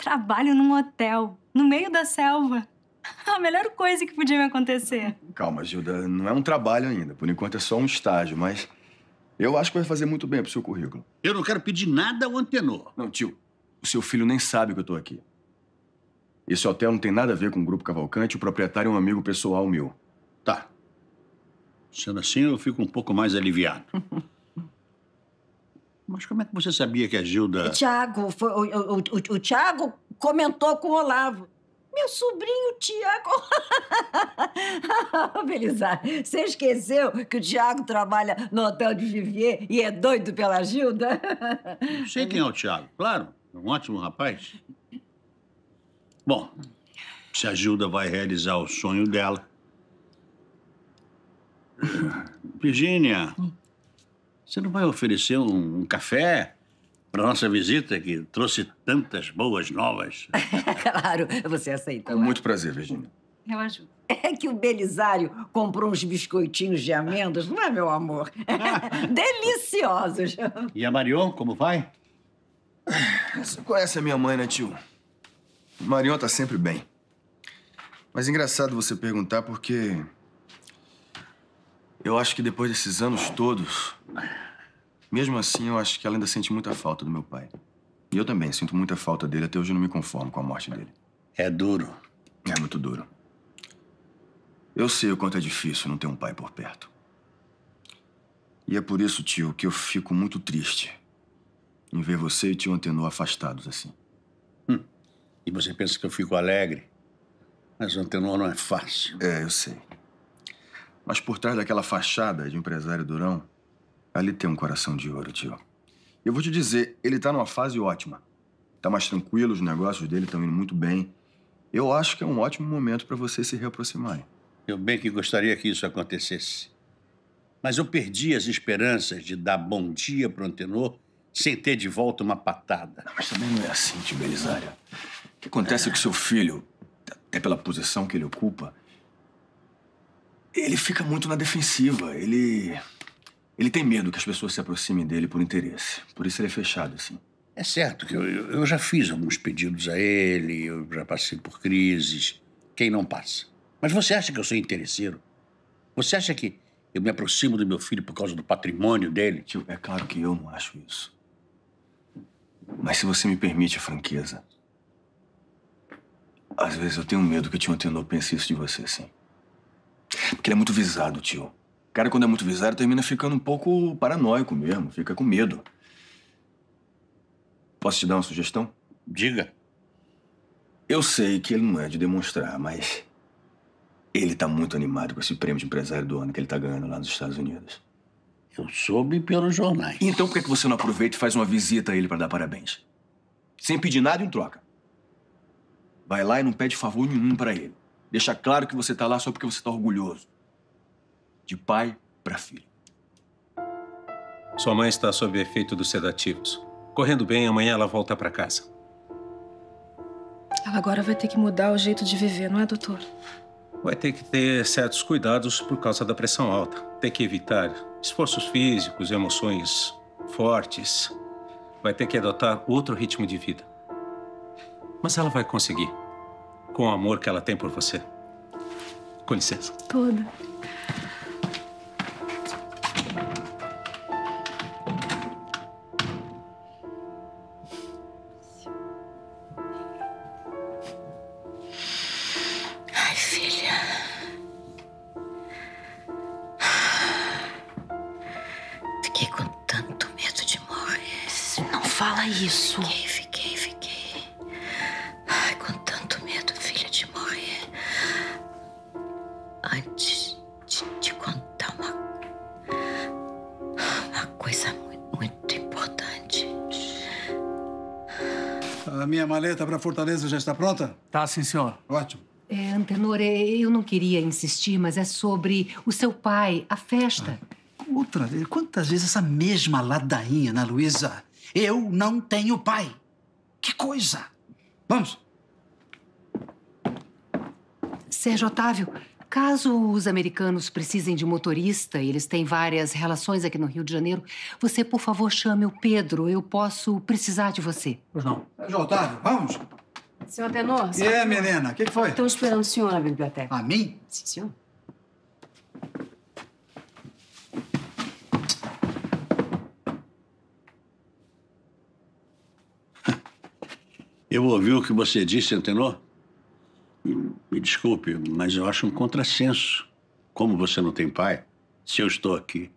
Trabalho num hotel, no meio da selva. A melhor coisa que podia me acontecer. Calma, Gilda. Não é um trabalho ainda. Por enquanto é só um estágio, mas eu acho que vai fazer muito bem pro seu currículo. Eu não quero pedir nada ao antenor. Não, tio. O seu filho nem sabe que eu tô aqui. Esse hotel não tem nada a ver com o Grupo Cavalcante. O proprietário é um amigo pessoal meu. Tá. Sendo assim, eu fico um pouco mais aliviado. Mas como é que você sabia que a Gilda. Tiago, o, o, o, o Tiago comentou com o Olavo. Meu sobrinho Tiago. Belizar, você esqueceu que o Tiago trabalha no Hotel de Vivier e é doido pela Gilda? Não sei quem é o Tiago, claro. É um ótimo rapaz. Bom, se a Gilda vai realizar o sonho dela. Virgínia, hum. Você não vai oferecer um, um café para nossa visita que trouxe tantas boas novas? claro, você aceita. Com é? muito prazer, Virginia. Eu ajudo. É que o Belisário comprou uns biscoitinhos de amêndoas, não é, meu amor? Deliciosos. E a Marion, como vai? Você conhece a minha mãe, né, tio? Marion tá sempre bem. Mas é engraçado você perguntar porque... Eu acho que depois desses anos todos... Mesmo assim, eu acho que ela ainda sente muita falta do meu pai. E eu também sinto muita falta dele. Até hoje eu não me conformo com a morte dele. É duro. É muito duro. Eu sei o quanto é difícil não ter um pai por perto. E é por isso, tio, que eu fico muito triste em ver você e tio Antenor afastados assim. Hum. E você pensa que eu fico alegre? Mas o Antenor não é fácil. É, eu sei. Mas por trás daquela fachada de empresário Durão, Ali tem um coração de ouro, tio. Eu vou te dizer, ele tá numa fase ótima. Tá mais tranquilo, os negócios dele estão indo muito bem. Eu acho que é um ótimo momento para vocês se reaproximarem. Eu bem que gostaria que isso acontecesse. Mas eu perdi as esperanças de dar bom dia pro Antenor sem ter de volta uma patada. Mas também não é assim, tio Belisário. O que acontece é que seu filho, até pela posição que ele ocupa, ele fica muito na defensiva. Ele ele tem medo que as pessoas se aproximem dele por interesse. Por isso ele é fechado, assim. É certo que eu, eu já fiz alguns pedidos a ele, eu já passei por crises. Quem não passa? Mas você acha que eu sou interesseiro? Você acha que eu me aproximo do meu filho por causa do patrimônio dele? Tio, é claro que eu não acho isso. Mas se você me permite a franqueza, às vezes eu tenho medo que o tio Antenor pense isso de você, sim. Porque ele é muito visado, tio. O cara, quando é muito visado, termina ficando um pouco paranoico mesmo, fica com medo. Posso te dar uma sugestão? Diga. Eu sei que ele não é de demonstrar, mas ele tá muito animado com esse prêmio de empresário do ano que ele tá ganhando lá nos Estados Unidos. Eu soube pelos jornais. Então por que você não aproveita e faz uma visita a ele para dar parabéns? Sem pedir nada em troca. Vai lá e não pede favor nenhum para ele. Deixa claro que você tá lá só porque você tá orgulhoso de pai para filho. Sua mãe está sob efeito dos sedativos. Correndo bem, amanhã ela volta para casa. Ela agora vai ter que mudar o jeito de viver, não é, doutor? Vai ter que ter certos cuidados por causa da pressão alta. Tem que evitar esforços físicos, emoções fortes. Vai ter que adotar outro ritmo de vida. Mas ela vai conseguir. Com o amor que ela tem por você. Com licença. Toda. fala isso. Fiquei, fiquei, fiquei. Ai, com tanto medo, filha, de morrer. Antes de te contar uma. Uma coisa muito, muito importante. A minha maleta para Fortaleza já está pronta? Tá, sim, senhor. Ótimo. É, Antenor, é, eu não queria insistir, mas é sobre o seu pai, a festa. Ah, outra vez? Quantas vezes essa mesma ladainha, Ana Luísa? Eu não tenho pai. Que coisa! Vamos! Sérgio Otávio, caso os americanos precisem de motorista, e eles têm várias relações aqui no Rio de Janeiro, você, por favor, chame o Pedro. Eu posso precisar de você. Pois não. Sérgio Otávio, vamos! Senhor Tenor? E é, Menina, o que, que foi? Estão esperando o senhor na biblioteca. A mim? Sim, senhor. Eu ouvi o que você disse, Antenor. Me desculpe, mas eu acho um contrassenso. Como você não tem pai, se eu estou aqui?